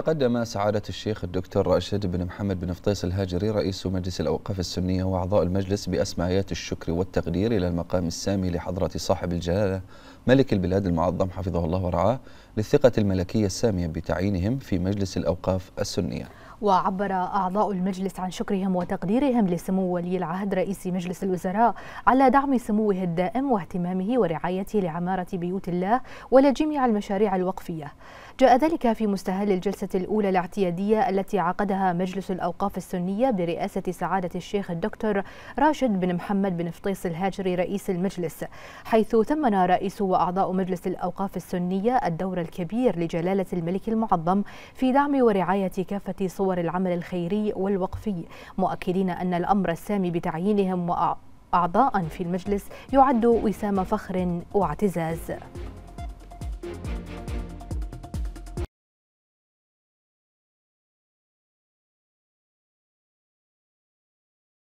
تقدم سعادة الشيخ الدكتور راشد بن محمد بن فطيس الهاجري رئيس مجلس الأوقاف السنية وأعضاء المجلس بأسمايات الشكر والتقدير إلى المقام السامي لحضرة صاحب الجلالة ملك البلاد المعظم حفظه الله ورعاه للثقة الملكية السامية بتعيينهم في مجلس الأوقاف السنية وعبر أعضاء المجلس عن شكرهم وتقديرهم لسمو ولي العهد رئيس مجلس الوزراء على دعم سموه الدائم واهتمامه ورعايته لعمارة بيوت الله ولجميع المشاريع الوقفية جاء ذلك في مستهل الجلسة الأولى الاعتيادية التي عقدها مجلس الأوقاف السنية برئاسة سعادة الشيخ الدكتور راشد بن محمد بن فطيس الهاجري رئيس المجلس حيث ثمن رئيس وأعضاء مجلس الأوقاف السنية الدور الكبير لجلالة الملك المعظم في دعم ورعاية كافة صور صور العمل الخيري والوقفي مؤكدين أن الأمر السامي بتعيينهم وأعضاء في المجلس يعد وسام فخر واعتزاز